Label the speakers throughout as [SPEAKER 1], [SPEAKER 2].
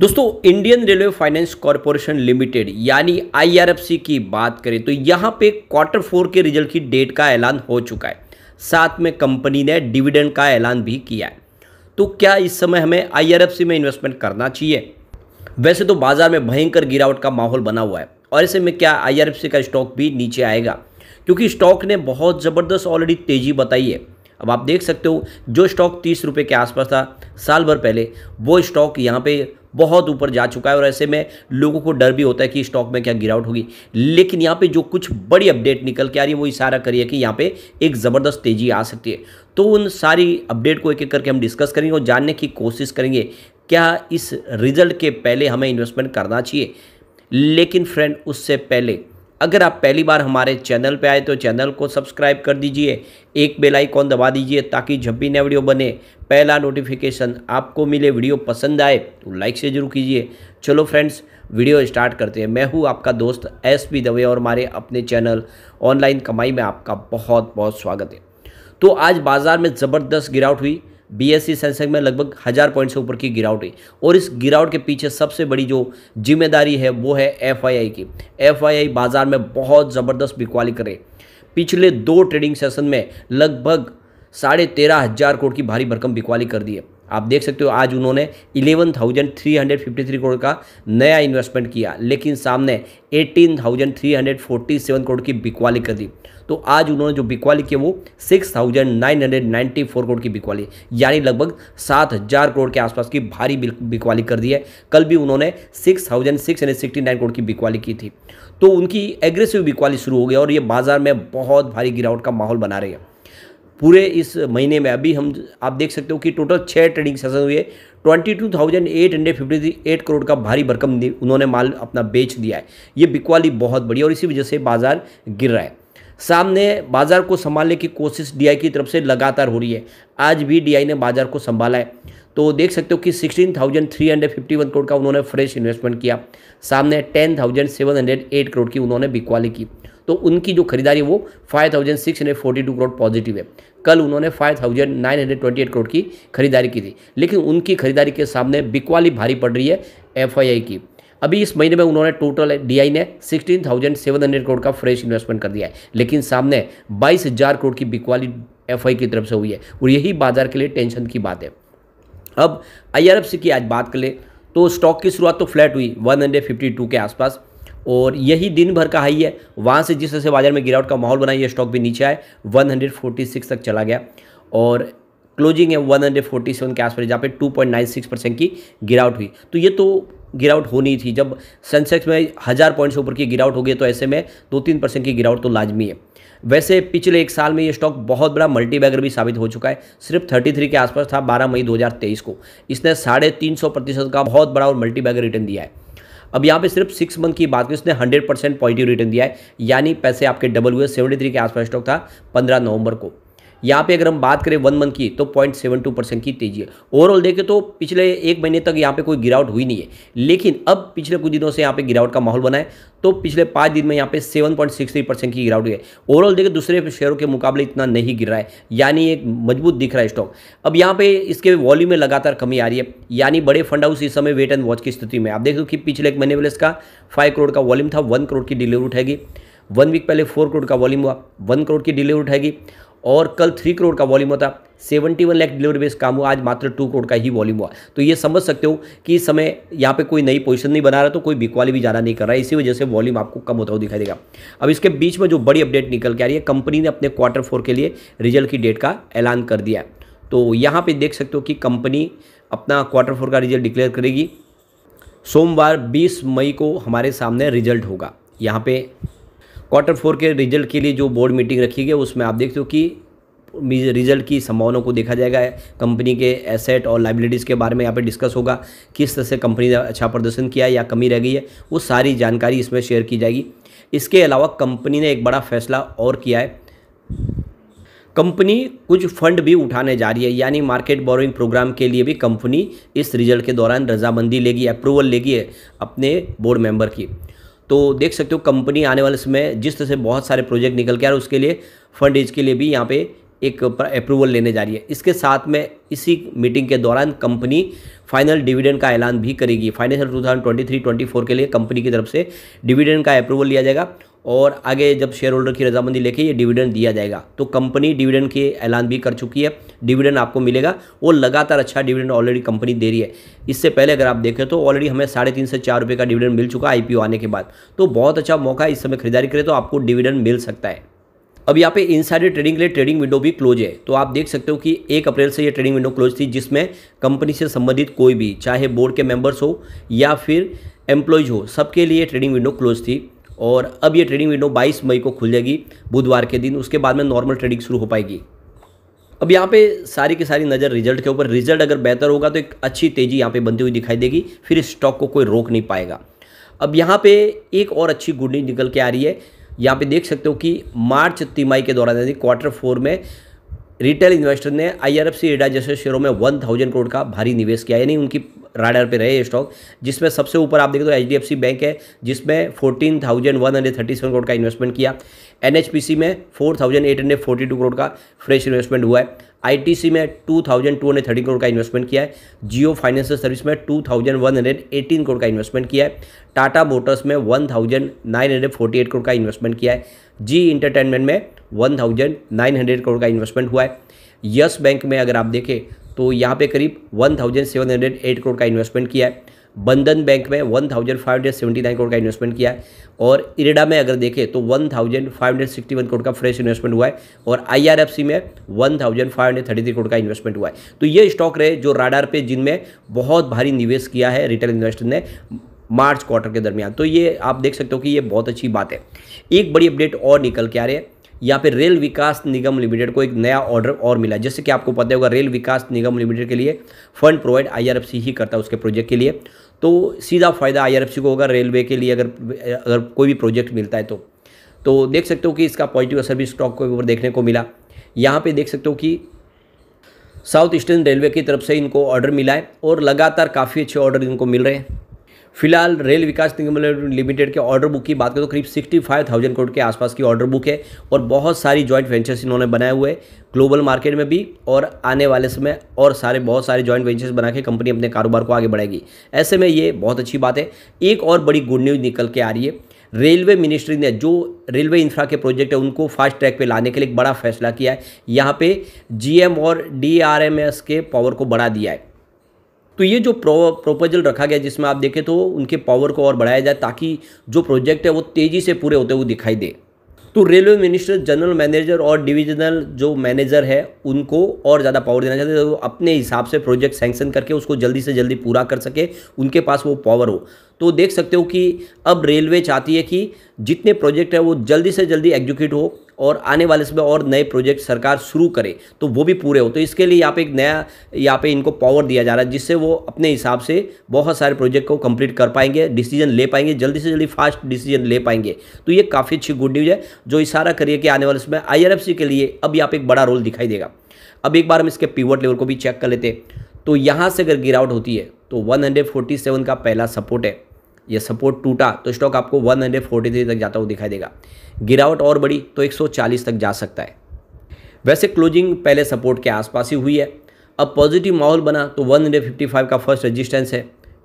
[SPEAKER 1] दोस्तों Indian railway finance corporation limited यानी IRFC की बात करें तो यहाँ पे क्वार्टर फोर के रिजल्ट की डेट का ऐलान हो चुका है साथ में कंपनी ने डिविडेंड का ऐलान भी किया है तो क्या इस समय हमें आईआरएफसी में इन्वेस्टमेंट करना चाहिए वैसे तो बाजार में भयंकर गिरावट का माहौल बना हुआ है और ऐसे में क्या आई का स्टॉक भी नीचे आएगा क्योंकि स्टॉक ने बहुत ज़बरदस्त ऑलरेडी तेज़ी बताई है अब आप देख सकते हो जो स्टॉक तीस रुपये के आसपास था साल भर पहले वो स्टॉक यहाँ पे बहुत ऊपर जा चुका है और ऐसे में लोगों को डर भी होता है कि स्टॉक में क्या गिरावट होगी लेकिन यहाँ पे जो कुछ बड़ी अपडेट निकल के आ रही है वो इशारा करिए कि यहाँ पे एक ज़बरदस्त तेज़ी आ सकती है तो उन सारी अपडेट को एक एक करके हम डिस्कस करेंगे और जानने की कोशिश करेंगे क्या इस रिजल्ट के पहले हमें इन्वेस्टमेंट करना चाहिए लेकिन फ्रेंड उससे पहले अगर आप पहली बार हमारे चैनल पे आए तो चैनल को सब्सक्राइब कर दीजिए एक बेल आइकॉन दबा दीजिए ताकि जब भी नया वीडियो बने पहला नोटिफिकेशन आपको मिले वीडियो पसंद आए तो लाइक से जरूर कीजिए चलो फ्रेंड्स वीडियो स्टार्ट करते हैं मैं हूँ आपका दोस्त एस पी दवे और हमारे अपने चैनल ऑनलाइन कमाई में आपका बहुत बहुत स्वागत है तो आज बाज़ार में ज़बरदस्त गिरावट हुई बीएससी सेंसेक्स में लगभग हज़ार पॉइंट से ऊपर की गिरावट हुई और इस गिरावट के पीछे सबसे बड़ी जो जिम्मेदारी है वो है एफआईआई की एफआईआई बाज़ार में बहुत ज़बरदस्त बिकवाली करे पिछले दो ट्रेडिंग सेशन में लगभग साढ़े तेरह हज़ार करोड़ की भारी भरकम बिकवाली कर दी है आप देख सकते हो आज उन्होंने eleven thousand three hundred fifty three crore का नया इन्वेस्टमेंट किया लेकिन सामने eighteen thousand three hundred forty seven crore की बिकवाली कर दी तो आज उन्होंने जो बिकवाली की वो six thousand nine hundred ninety four crore की बिकवाली यानी लगभग सात हज़ार करोड़ के आसपास की भारी बिकवाली कर दी है कल भी उन्होंने six six thousand hundred sixty nine crore की बिकवाली की थी तो उनकी एग्रेसिव बिकवाली शुरू हो गई और ये बाज़ार में बहुत भारी गिरावट का माहौल बना रही है पूरे इस महीने में अभी हम आप देख सकते हो कि टोटल छः ट्रेडिंग सेशन हुए twenty two thousand eight hundred fifty eight crore का भारी भरकम उन्होंने माल अपना बेच दिया है ये बिकवाली बहुत बड़ी और इसी वजह से बाजार गिर रहा है सामने बाजार को संभालने की कोशिश डी की तरफ से लगातार हो रही है आज भी डी ने बाजार को संभाला है तो देख सकते हो कि 16,351 करोड़ का उन्होंने फ्रेश इन्वेस्टमेंट किया सामने 10,708 करोड़ की उन्होंने बिकवाली की तो उनकी जो खरीदारी वो five thousand six hundred forty two crore positive है कल उन्होंने five thousand nine hundred twenty eight crore की खरीदारी की थी लेकिन उनकी खरीदारी के सामने बिकवाली भारी पड़ रही है एफ आई आई की अभी इस महीने में उन्होंने टोटल डीआई ने 16,700 करोड़ का फ्रेश इन्वेस्टमेंट कर दिया है लेकिन सामने 22,000 करोड़ की बिकवाली एफआई की तरफ से हुई है और यही बाजार के लिए टेंशन की बात है अब आई की आज बात कर ले तो स्टॉक की शुरुआत तो फ्लैट हुई वन के आसपास और यही दिन भर का हाई है वहाँ से जिस तरह से बाजार में गिरावट का माहौल बना ये स्टॉक भी नीचे आए 146 तक चला गया और क्लोजिंग है 147 के आसपास जहाँ पे 2.96 परसेंट की गिरावट हुई तो ये तो गिरावट होनी थी जब सेंसेक्स में हज़ार पॉइंट से ऊपर की गिरावट हो गई तो ऐसे में दो तीन परसेंट की गिरावट तो लाजमी है वैसे पिछले एक साल में ये स्टॉक बहुत बड़ा मल्टी भी साबित हो चुका है सिर्फ 33 के आसपास था 12 मई 2023 को इसने साढ़े तीन सौ प्रतिशत का बहुत बड़ा और मल्टी रिटर्न दिया है अब यहाँ पे सिर्फ सिक्स मंथ की बात की उसने हंड्रेड परसेंट पॉजिटिव रिटर्न दिया है यानी पैसे आपके डबल हुए सेवेंटी थ्री के आसपास स्टॉक था पंद्रह नवंबर को यहाँ पे अगर हम बात करें वन मंथ की तो पॉइंट सेवन टू परसेंट की तेजी है ओवरऑल देखें तो पिछले एक महीने तक यहाँ पे कोई गिरावट हुई नहीं है लेकिन अब पिछले कुछ दिनों से यहाँ पे गिरावट का माहौल बना है तो पिछले पाँच दिन में यहाँ पे seven point six three percent की गिरावट हुई है ओवरऑल देखें दूसरे शेयरों के मुकाबले इतना नहीं गिर रहा है यानी एक मजबूत दिख रहा है स्टॉक अब यहाँ पे इसके वॉल्यूम में लगातार कमी आ रही है यानी बड़े फंड हाउस इस समय वेट एंड वॉच की स्थिति में आप देख लो कि पिछले एक महीने पहले इसका फाइव करोड़ का वॉल्यूम था वन करोड़ की डिलीवरी उठाएगी वन वीक पहले फोर करोड़ का वॉल्यूम हुआ वन करोड़ की डिलीवरी उठाएगी और कल थ्री करोड़ का वॉल्यूम होता seventy one lakh delivery base काम हुआ आज मात्र टू करोड़ का ही वॉल्यूम हुआ तो ये समझ सकते हो कि इस समय यहाँ पे कोई नई पोजीशन नहीं बना रहा तो कोई बिकवाली भी ज़्यादा नहीं कर रहा है इसी वजह से वॉल्यूम आपको कम होता हुआ दिखाई देगा अब इसके बीच में जो बड़ी अपडेट निकल के आ रही है कंपनी ने अपने क्वार्टर फोर के लिए रिजल्ट की डेट का ऐलान कर दिया तो यहाँ पर देख सकते हो कि कंपनी अपना क्वार्टर फोर का रिजल्ट डिक्लेयर करेगी सोमवार बीस मई को हमारे सामने रिजल्ट होगा यहाँ पर क्वार्टर फोर के रिजल्ट के लिए जो बोर्ड मीटिंग रखी गई उसमें आप देखते हो कि रिजल्ट की संभावनाओं को देखा जाएगा कंपनी के एसेट और लाइबिलिटीज़ के बारे में यहाँ पे डिस्कस होगा किस तरह से कंपनी ने अच्छा प्रदर्शन किया या कमी रह गई है वो सारी जानकारी इसमें शेयर की जाएगी इसके अलावा कंपनी ने एक बड़ा फैसला और किया है कंपनी कुछ फंड भी उठाने जा रही है यानी मार्केट बोरोइंग प्रोग्राम के लिए भी कंपनी इस रिजल्ट के दौरान रजामंदी लेगी अप्रूवल लेगी अपने बोर्ड मेंबर की तो देख सकते हो कंपनी आने वाले समय जिस तरह से बहुत सारे प्रोजेक्ट निकल के आ रहे उसके लिए फंड रेज के लिए भी यहाँ पे एक अप्रूवल लेने जा रही है इसके साथ में इसी मीटिंग के दौरान कंपनी फाइनल डिविडेंड का ऐलान भी करेगी फाइनेंशियल ट्वेंटी फोर के लिए कंपनी की तरफ से डिविडेंड का अप्रूवल लिया जाएगा और आगे जब शेयर होल्डर की रजामंदी लेके ये डिविडेंड दिया जाएगा तो कंपनी डिविडेंड के ऐलान भी कर चुकी है डिविडेंड आपको मिलेगा वो लगातार अच्छा डिविडेंड ऑलरेडी कंपनी दे रही है इससे पहले अगर आप देखें तो ऑलरेडी हमें साढ़े तीन से चार रुपये का डिविडेंड मिल चुका आई आने के बाद तो बहुत अच्छा मौका है इस समय खरीदारी करें तो आपको डिविडेंड मिल सकता है अब यहाँ पे इनसाइडर ट्रेडिंग के लिए ट्रेडिंग विंडो भी क्लोज है तो आप देख सकते हो कि एक अप्रैल से ये ट्रेडिंग विंडो क्लोज थी जिसमें कंपनी से संबंधित कोई भी चाहे बोर्ड के मेंबर्स हो या फिर एम्प्लॉयज हो सबके लिए ट्रेडिंग विंडो क्लोज थी और अब ये ट्रेडिंग विंडो 22 मई को खुल जाएगी बुधवार के दिन उसके बाद में नॉर्मल ट्रेडिंग शुरू हो पाएगी अब यहाँ पे सारी की सारी नज़र रिजल्ट के ऊपर रिजल्ट अगर बेहतर होगा तो एक अच्छी तेज़ी यहाँ पे बनती हुई दिखाई देगी फिर इस स्टॉक को कोई रोक नहीं पाएगा अब यहाँ पे एक और अच्छी गुड न्यूज निकल के आ रही है यहाँ पे देख सकते हो कि मार्च तिमाही के दौरान यानी क्वार्टर फोर में रिटेल इन्वेस्टर ने आई आर एफ सी जैसे शेयरों में वन थाउजेंड करोड़ का भारी निवेश किया यानी उनकी राडर पे रहे स्टॉक जिसमें सबसे ऊपर आप देखें तो एच बैंक है जिसमें fourteen thousand one hundred thirty seven crore का इन्वेस्टमेंट किया एन में four thousand eight hundred forty two crore का फ्रेश इन्वेस्टमेंट हुआ है आई में two thousand two hundred thirty crore का इन्वेस्टमेंट किया है जियो फाइनेंशियल सर्विस में two thousand one hundred eighteen crore का इन्वेस्टमेंट किया है टाटा मोटर्स में one thousand nine hundred forty eight crore का इन्वेस्टमेंट किया है जी इंटरटेनमेंट में one thousand nine hundred crore का इन्वेस्टमेंट हुआ है यस बैंक में अगर आप देखें तो यहाँ पे करीब 1708 करोड़ का इन्वेस्टमेंट किया है बंधन बैंक में 1579 करोड़ का इन्वेस्टमेंट किया है और इरेडा में अगर देखें तो 1561 करोड़ का फ्रेश इन्वेस्टमेंट हुआ है और आईआरएफसी में 1533 करोड़ का इन्वेस्टमेंट हुआ है तो ये स्टॉक रहे जो राडार पे जिनमें बहुत भारी निवेश किया है रिटेल इन्वेस्टर ने मार्च क्वार्टर के दरमियान तो ये आप देख सकते हो कि ये बहुत अच्छी बात है एक बड़ी अपडेट और निकल के आ रही है यहाँ फिर रेल विकास निगम लिमिटेड को एक नया ऑर्डर और मिला जैसे कि आपको पता होगा रेल विकास निगम लिमिटेड के लिए फंड प्रोवाइड आईआरएफसी ही करता है उसके प्रोजेक्ट के लिए तो सीधा फायदा आईआरएफसी को होगा रेलवे के लिए अगर अगर कोई भी प्रोजेक्ट मिलता है तो तो देख सकते हो कि इसका पॉजिटिव असर भी स्टॉक के ऊपर देखने को मिला यहाँ पर देख सकते हो कि साउथ ईस्टर्न रेलवे की तरफ से इनको ऑर्डर मिला है और लगातार काफ़ी अच्छे ऑर्डर इनको मिल रहे हैं फिलहाल रेल विकास निगम लिमिटेड के ऑर्डर बुक की बात करें तो करीब सिक्सटी फाइव थाउजेंड करोड़ के आसपास की ऑर्डर बुक है और बहुत सारी जॉइंट वेंचर्स इन्होंने बनाए हुए ग्लोबल मार्केट में भी और आने वाले समय और सारे बहुत सारे जॉइंट वेंचर्स बना के कंपनी अपने कारोबार को आगे बढ़ाएगी ऐसे में ये बहुत अच्छी बात है एक और बड़ी गुड न्यूज़ निकल के आ रही है रेलवे मिनिस्ट्री ने जो रेलवे इंफ्रा के प्रोजेक्ट है उनको फास्ट ट्रैक पे लाने के लिए एक बड़ा फैसला किया है यहाँ पे जीएम और डीआरएमएस के पावर को बढ़ा दिया है तो ये जो प्रो, प्रोपोजल रखा गया जिसमें आप देखें तो उनके पावर को और बढ़ाया जाए ताकि जो प्रोजेक्ट है वो तेज़ी से पूरे होते हुए दिखाई दे तो रेलवे मिनिस्टर जनरल मैनेजर और डिविजनल जो मैनेजर है उनको और ज़्यादा पावर देना चाहते हैं तो अपने हिसाब से प्रोजेक्ट सैंक्शन करके उसको जल्दी से जल्दी पूरा कर सके उनके पास वो पावर हो तो देख सकते हो कि अब रेलवे चाहती है कि जितने प्रोजेक्ट है वो जल्दी से जल्दी एग्जीक्यूट हो और आने वाले समय और नए प्रोजेक्ट सरकार शुरू करे तो वो भी पूरे हो तो इसके लिए यहाँ पे एक नया यहाँ पे इनको पावर दिया जा रहा है जिससे वो अपने हिसाब से बहुत सारे प्रोजेक्ट को कंप्लीट कर पाएंगे डिसीजन ले पाएंगे जल्दी से जल्दी फास्ट डिसीजन ले पाएंगे तो ये काफ़ी अच्छी गुड न्यूज़ है जो इशारा करिए कि आने वाले समय आई के लिए अब यहाँ पे एक बड़ा रोल दिखाई देगा अब एक बार हम इसके पीवर्ट लेवल को भी चेक कर लेते हैं तो यहाँ से अगर गिरावट होती है तो वन का पहला सपोर्ट है ये सपोर्ट टूटा तो स्टॉक आपको 143 तक जाता हुआ दिखाई देगा गिरावट और बड़ी तो 140 तक जा सकता है वैसे क्लोजिंग पहले सपोर्ट के आसपास ही हुई है अब पॉजिटिव माहौल बना तो 155 का फर्स्ट रजिस्टेंस है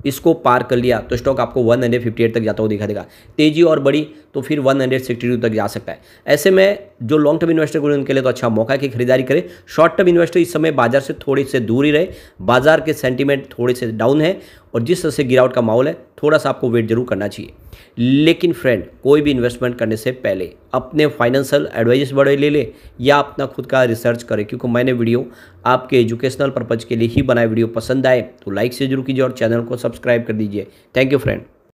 [SPEAKER 1] इसको पार कर लिया तो स्टॉक आपको 158 तक जाता हुआ दिखाई देगा तेजी और बड़ी तो फिर 162 तक जा सकता है ऐसे में जो लॉन्ग टर्म इन्वेस्टर को उनके लिए तो अच्छा मौका है कि खरीदारी करें शॉर्ट टर्म इन्वेस्टर इस समय बाजार से थोड़े से दूर ही रहे बाजार के सेंटीमेंट थोड़े से डाउन है और जिस तरह से गिरावट का माहौल है थोड़ा सा आपको वेट जरूर करना चाहिए लेकिन फ्रेंड कोई भी इन्वेस्टमेंट करने से पहले अपने फाइनेंशियल एडवाइजर्स बड़े ले लें या अपना खुद का रिसर्च करें क्योंकि मैंने वीडियो आपके एजुकेशनल पर्पज़ के लिए ही बनाए वीडियो पसंद आए तो लाइक से जरूर कीजिए और चैनल को सब्सक्राइब कर दीजिए थैंक यू फ्रेंड